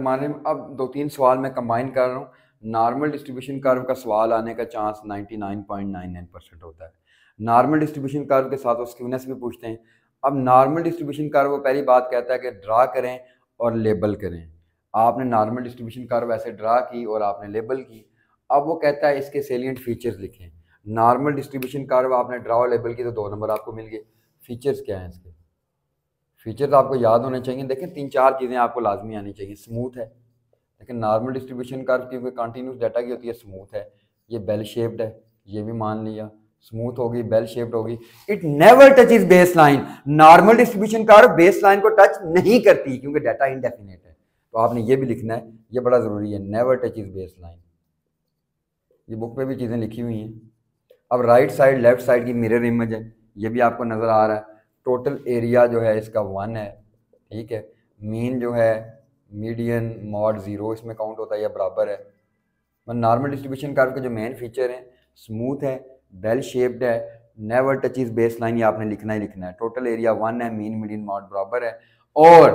माने अब दो तीन सवाल मैं कंबाइन कर रहा हूँ नॉर्मल डिस्ट्रीब्यूशन कर्व का सवाल आने का चांस 99.99 परसेंट होता है नॉर्मल डिस्ट्रीब्यूशन कर्व के साथ वो स्क्यूनेस भी पूछते हैं अब नॉर्मल डिस्ट्रीब्यूशन कर्व वो पहली बात कहता है कि ड्रा करें और लेबल करें आपने नॉर्मल डिस्ट्रीब्यूशन कर्व ऐसे ड्रा की और आपने लेबल की अब वो कहता है इसके सेलियंट फीचर्स लिखें नॉर्मल डिस्ट्रीब्यूशन कर्व आपने ड्रा और लेबल की तो दो नंबर आपको मिल गए फीचर्स क्या हैं इसके फीचर तो आपको याद होने चाहिए देखें तीन चार चीज़ें आपको लाजमी आनी चाहिए स्मूथ है लेकिन नॉर्मल डिस्ट्रीब्यूशन कर क्योंकि कंटिन्यूस डाटा की होती है स्मूथ है ये बेल शेप्ड है ये भी मान लिया स्मूथ होगी बेल शेप्ड होगी it never touches base line normal distribution कार बेस लाइन को टच नहीं करती क्योंकि डाटा इनडेफिनेट है तो आपने ये भी लिखना है ये बड़ा ज़रूरी है never touches base line ये बुक पे भी चीज़ें लिखी हुई हैं अब राइट साइड लेफ्ट साइड की मिरर इमेज है ये भी आपको नज़र आ रहा है टोटल एरिया जो है इसका वन है ठीक है मीन जो है मीडियन मॉड ज़ीरो इसमें काउंट होता है या बराबर है मैं नॉर्मल डिस्ट्रीब्यूशन कर्व के जो मेन फीचर हैं स्मूथ है बेल शेप्ड है नेवर इज बेस लाइन ये आपने लिखना ही लिखना है टोटल एरिया वन है मीन मीडियन मॉड बराबर है और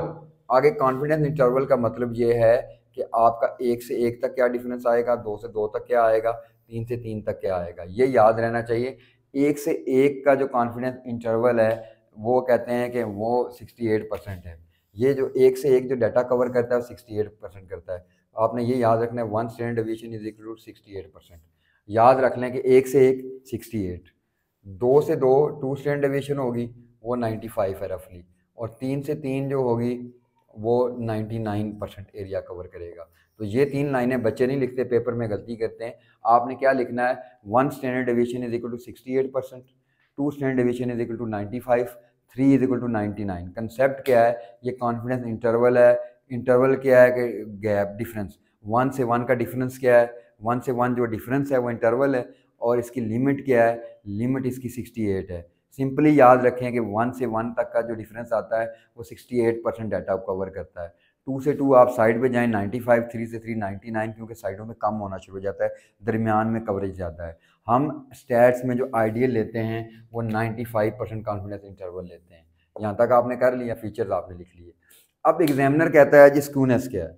आगे कॉन्फिडेंस इंटरवल का मतलब ये है कि आपका एक से एक तक क्या डिफरेंस आएगा दो से दो तक क्या आएगा तीन से तीन तक क्या आएगा ये याद रहना चाहिए एक से एक का जो कॉन्फिडेंस इंटरवल है वो कहते हैं कि वो सिक्सटी एट परसेंट है ये जो एक से एक जो डाटा कवर करता है वो एट परसेंट करता है आपने ये याद रखना है one standard deviation is equal to sixty percent याद रख लें कि एक से एक सिक्सटी एट दो से दो टू स्टैंड एविएशन होगी वो नाइन्टी फाइव है रफली और तीन से तीन जो होगी वो ninety nine percent area cover करेगा तो ये तीन लाइनें बच्चे नहीं लिखते पेपर में गलती करते हैं आपने क्या लिखना है one standard deviation is equal to sixty eight percent two standard deviation is equal to five three is equal to nine concept क्या है ये कॉन्फिडेंस इंटरवल है इंटरवल क्या है कि गैप डिफरेंस वन से वन का डिफरेंस क्या है वन से वन जो डिफरेंस है वो इंटरवल है और इसकी लिमिट क्या है लिमिट इसकी सिक्सटी एट है सिंपली याद रखें कि वन से वन तक का जो डिफरेंस आता है वो sixty eight percent data cover करता है टू से टू आप साइड पे जाएं 95 थ्री से थ्री नाइन्टी नाइन क्योंकि साइडों में कम होना शुरू हो जाता है दरमियान में कवरेज ज़्यादा है हम स्टैट्स में जो आइडियल लेते हैं वो 95 परसेंट कॉन्फिडेंस इंटरवल लेते हैं यहाँ तक आपने कर लिया फीचर्स आपने लिख लिए अब एग्जामिनर कहता है जी स्क्यूनेस क्या है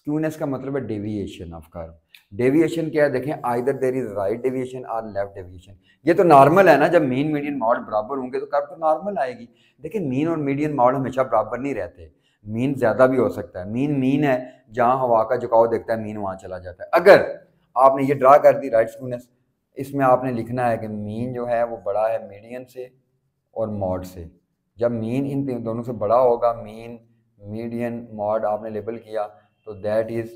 स्क्यूनेस का मतलब है डेविएशन ऑफ कर्व डेविएशन क्या है देखें either there is right deviation और लेफ्ट डेविएशन ये तो नॉर्मल है ना जब मीन मीडियन मॉडल बराबर होंगे तो कर्व तो नॉर्मल आएगी देखिए मीन और मीडियन मॉडल हमेशा बराबर नहीं रहते मीन ज़्यादा भी हो सकता है मीन मीन है जहाँ हवा का झुकाव देखता है मीन वहाँ चला जाता है अगर आपने ये ड्रा कर दी राइट स्कूनेस इसमें आपने लिखना है कि मीन जो है वो बड़ा है मीडियन से और मॉड से जब मीन इन दोनों से बड़ा होगा मीन मीडियन मॉड आपने लेबल किया तो that is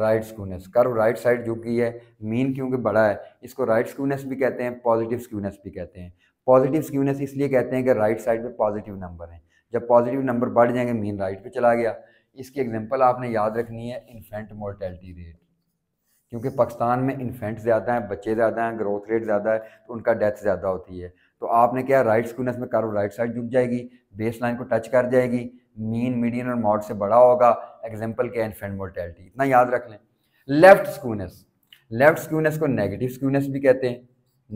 right skewness curve right side गई है मीन क्योंकि बड़ा है इसको राइट स्क्यूनेस भी कहते हैं पॉजिटिव स्क्यूनेस भी कहते हैं पॉजिटिव स्क्यूनेस इसलिए कहते हैं कि राइट साइड पे पॉजिटिव नंबर हैं जब पॉजिटिव नंबर बढ़ जाएंगे मीन राइट पे चला गया इसकी एग्जांपल आपने याद रखनी है इन्फेंट मोर्टेलिटी रेट क्योंकि पाकिस्तान में इन्फेंट ज़्यादा हैं बच्चे ज़्यादा हैं ग्रोथ रेट ज़्यादा है तो उनका डेथ ज़्यादा होती है तो आपने क्या राइट स्कूनस में कारो राइट साइड झुक जाएगी बेस लाइन को टच कर जाएगी मीन मीडियन और मॉड से बड़ा होगा एग्जाम्पल क्या इन्फेंट मोर्टेलिटी इतना याद रख लें लेफ्ट स्कूनस लेफ्ट स्क्यूनेस को नेगेटिव स्क्यूनेस भी कहते हैं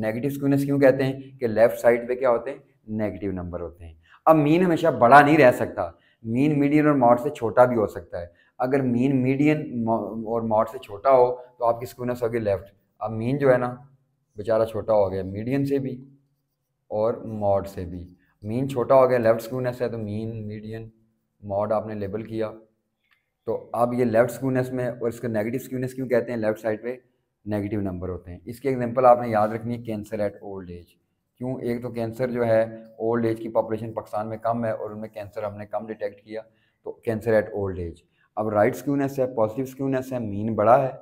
नेगेटिव स्क्यूनेस क्यों कहते हैं कि लेफ्ट साइड पे क्या होते हैं नेगेटिव नंबर होते हैं अब मीन हमेशा बड़ा नहीं रह सकता मीन मीडियन और मॉड से छोटा भी हो सकता है अगर मीन मीडियन और मॉड से छोटा हो तो आपकी स्कूनस होगी लेफ्ट अब मीन जो है ना बेचारा छोटा हो गया मीडियन से भी और मॉड से भी मीन छोटा हो गया लेफ्ट स्कूनस है तो मीन मीडियन मॉड आपने लेबल किया तो अब ये लेफ्ट स्कूनस में और इसको नेगेटिव स्क्यूनस क्यों कहते हैं लेफ्ट साइड पे नेगेटिव नंबर होते हैं इसके एग्जांपल आपने याद रखनी है कैंसर एट ओल्ड एज क्यों एक तो कैंसर जो है ओल्ड एज की पॉपुलेशन पाकिस्तान में कम है और उनमें कैंसर हमने कम डिटेक्ट किया तो कैंसर एट ओल्ड एज अब राइट स्क्यूनेस है पॉजिटिव स्क्यूनेस है मीन बड़ा है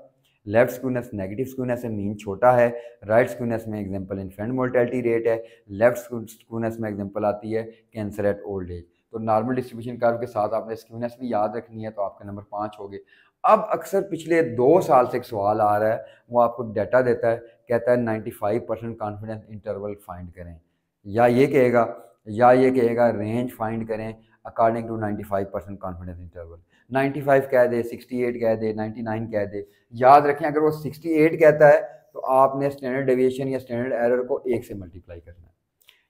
लेफ्ट स्क्यूनेस नेगेटिव स्क्यूनेस है मीन छोटा है राइट स्क्यूनेस में एग्जांपल इन्फेंट मोर्टेलिटी रेट है लेफ्ट स्क्यूनेस में एग्जांपल आती है कैंसर एट ओल्ड एज तो नॉर्मल डिस्ट्रीब्यूशन कर्व के साथ आपने स्क्यूनेस भी याद रखनी है तो आपके नंबर पाँच हो गए अब अक्सर पिछले दो साल से एक सवाल आ रहा है वो आपको डाटा देता है कहता है 95 परसेंट कॉन्फिडेंस इंटरवल फाइंड करें या ये कहेगा या ये कहेगा रेंज फाइंड करें according to 95 percent confidence interval 95 कह दे 68 कह दे 99 कह दे याद रखें अगर वो 68 कहता है तो आपने स्टैंडर्ड डेविएशन या स्टैंडर्ड एरर को एक से मल्टीप्लाई करना है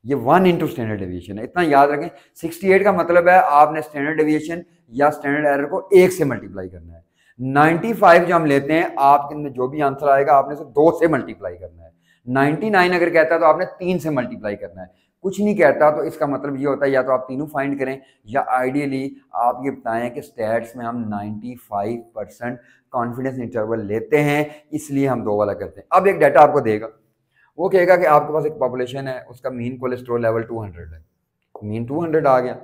ये वन इंटू स्टैंडर्ड डेविएशन है इतना याद रखें 68 का मतलब है आपने स्टैंडर्ड डेविएशन या स्टैंडर्ड एरर को एक से मल्टीप्लाई करना है 95 जो हम लेते हैं आपके अंदर जो भी आंसर आएगा आपने दो से मल्टीप्लाई करना है 99 अगर कहता है तो आपने तीन से मल्टीप्लाई करना है कुछ नहीं कहता तो इसका मतलब ये होता है या तो आप तीनों फाइंड करें या आइडियली आप ये बताएं कि स्टैट्स में हम 95 परसेंट कॉन्फिडेंस इंटरवल लेते हैं इसलिए हम दो वाला करते हैं अब एक डाटा आपको देगा वो कहेगा कि आपके पास एक पॉपुलेशन है उसका मीन कोलेस्ट्रोल लेवल टू है मीन टू आ गया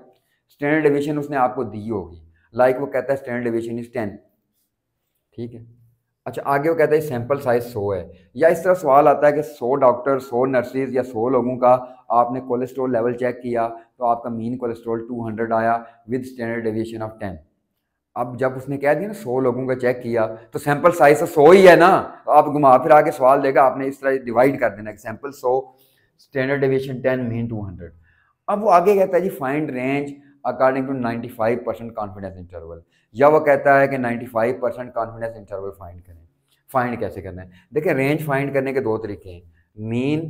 स्टैंडर्ड डिविजन उसने आपको दी होगी लाइक like वो कहता है स्टैंडर्ड डिविजन इज टेन ठीक है अच्छा आगे वो कहता है सैंपल साइज सौ है या इस तरह सवाल आता है कि सौ डॉक्टर सौ नर्सेज या सौ लोगों का आपने कोलेस्ट्रॉल लेवल चेक किया तो आपका मीन कोलेस्ट्रॉल 200 आया विद स्टैंडर्ड डेविएशन ऑफ 10 अब जब उसने कह दिया ना सौ लोगों का चेक किया तो सैंपल साइज तो सौ ही है ना तो आप घुमा फिर आगे सवाल देगा आपने इस तरह डिवाइड कर देना सैंपल सौ standard deviation ten mean two hundred अब वो आगे कहता है जी find range according to 95 percent confidence interval या वो कहता है कि 95 परसेंट कॉन्फिडेंस इंटरवल फाइंड करें फाइंड कैसे करना है देखिए रेंज फाइंड करने के दो तरीके हैं mean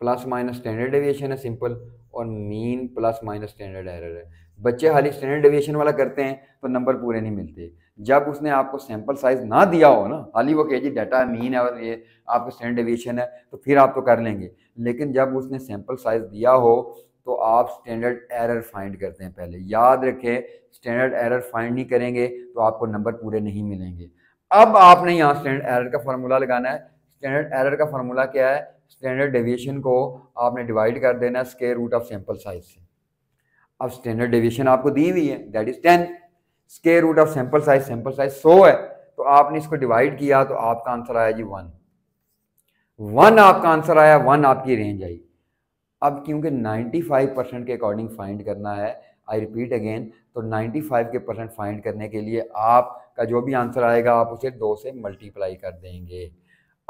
plus minus standard deviation है सिंपल और mean plus minus standard error है बच्चे हाली स्टैंडर्ड डेविएशन वाला करते हैं तो नंबर पूरे नहीं मिलते जब उसने आपको सैंपल साइज ना दिया हो ना हाली वो कहे जी डाटा मीन है और ये आपका स्टैंडर्ड डेविएशन है तो फिर आप तो कर लेंगे लेकिन जब उसने सैंपल साइज दिया हो तो आप स्टैंडर्ड एरर फाइंड करते हैं पहले याद रखें स्टैंडर्ड एरर फाइंड नहीं करेंगे तो आपको नंबर पूरे नहीं मिलेंगे अब आपने यहाँ स्टैंडर्ड एरर का फार्मूला लगाना है स्टैंडर्ड एरर का फार्मूला क्या है स्टैंडर्ड डेविएशन को आपने डिवाइड कर देना है square root of sample size से अब स्टैंडर्ड डेविएशन आपको दी हुई है that is ten square root of sample size sample size सो है तो आपने इसको डिवाइड किया तो आपका आंसर आया जी वन वन आपका आंसर आया वन आपकी रेंज आई अब क्योंकि 95 परसेंट के अकॉर्डिंग फाइंड करना है आई रिपीट अगेन तो 95 के परसेंट फाइंड करने के लिए आपका जो भी आंसर आएगा आप उसे दो से मल्टीप्लाई कर देंगे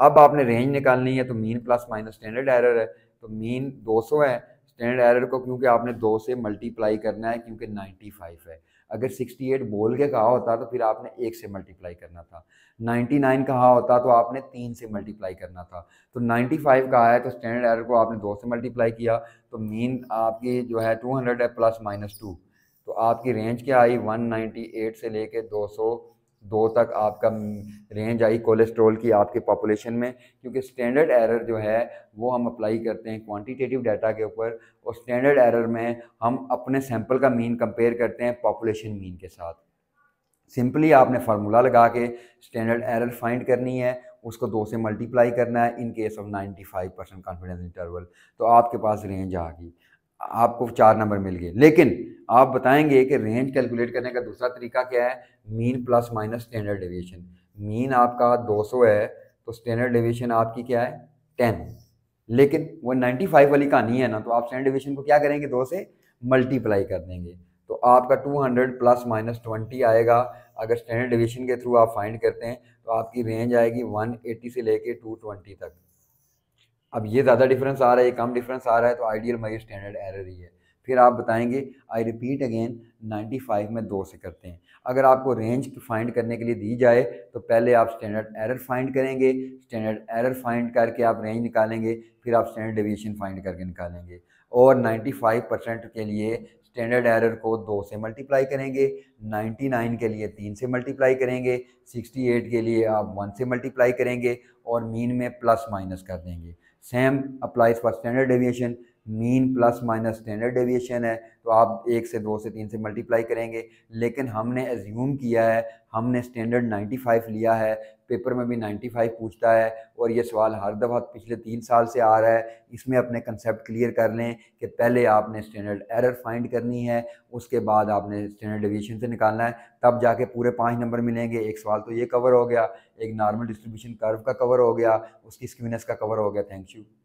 अब आपने रेंज निकालनी है तो mean plus minus standard error है तो मीन 200 है स्टैंडर्ड एरर को क्योंकि आपने दो से मल्टीप्लाई करना है क्योंकि 95 है अगर 68 बोल के कहा होता तो फिर आपने एक से मल्टीप्लाई करना था 99 कहा होता तो आपने तीन से मल्टीप्लाई करना था तो 95 कहा है तो स्टैंडर्ड एरर को आपने दो से मल्टीप्लाई किया तो मीन आपकी जो है 200 है प्लस माइनस टू तो आपकी रेंज क्या आई 198 से लेके 200 दो तक आपका रेंज आई कोलेस्ट्रॉल की आपके पॉपुलेशन में क्योंकि स्टैंडर्ड एरर जो है वो हम अप्लाई करते हैं क्वांटिटेटिव डाटा के ऊपर और स्टैंडर्ड एरर में हम अपने सैंपल का मीन कंपेयर करते हैं पॉपुलेशन मीन के साथ सिंपली आपने फार्मूला लगा के स्टैंडर्ड एरर फाइंड करनी है उसको दो से मल्टीप्लाई करना है in case of 95 percent confidence interval तो आपके पास रेंज आ गई आपको चार नंबर मिल गए लेकिन आप बताएंगे कि रेंज कैलकुलेट करने का दूसरा तरीका क्या है mean plus minus standard deviation mean आपका 200 है तो स्टैंडर्ड डेविएशन आपकी क्या है 10 लेकिन वो 95 वाली कहानी है ना तो आप स्टैंडर्ड डेविएशन को क्या करेंगे दो से मल्टीप्लाई कर देंगे तो आपका 200 प्लस माइनस 20 आएगा अगर स्टैंडर्ड डिवीजन के थ्रू आप फाइंड करते हैं तो आपकी रेंज आएगी वन से लेकर टू तक अब ये ज़्यादा डिफरेंस आ रहा है ये कम डिफरेंस आ रहा है तो आइडियल माई स्टैंडर्ड एरर ही है फिर आप बताएंगे आई रिपीट अगेन 95 में दो से करते हैं अगर आपको रेंज फाइंड करने के लिए दी जाए तो पहले आप स्टैंडर्ड एरर फाइंड करेंगे स्टैंडर्ड एरर फाइंड करके आप रेंज निकालेंगे फिर आप स्टैंडर्ड डिविएशन फाइंड करके निकालेंगे और 95 परसेंट के लिए स्टैंडर्ड एरर को दो से मल्टीप्लाई करेंगे 99 के लिए तीन से मल्टीप्लाई करेंगे 68 के लिए आप वन से मल्टीप्लाई करेंगे और मीन में प्लस माइनस कर देंगे Same applies for standard deviation mean plus minus standard deviation है तो आप एक से दो से तीन से मल्टीप्लाई करेंगे लेकिन हमने एज्यूम किया है हमने स्टैंडर्ड 95 लिया है पेपर में भी 95 पूछता है और ये सवाल हर दफ़ा पिछले तीन साल से आ रहा है इसमें अपने कंसेप्ट क्लियर कर लें कि पहले आपने स्टैंडर्ड एरर फाइंड करनी है उसके बाद आपने स्टैंडर्ड डेविएशन से निकालना है तब जाके पूरे पाँच नंबर मिलेंगे एक सवाल तो ये कवर हो गया एक नॉर्मल डिस्ट्रीब्यूशन कर्व का कवर हो गया उसकी स्क्यूनेस का कवर हो गया थैंक यू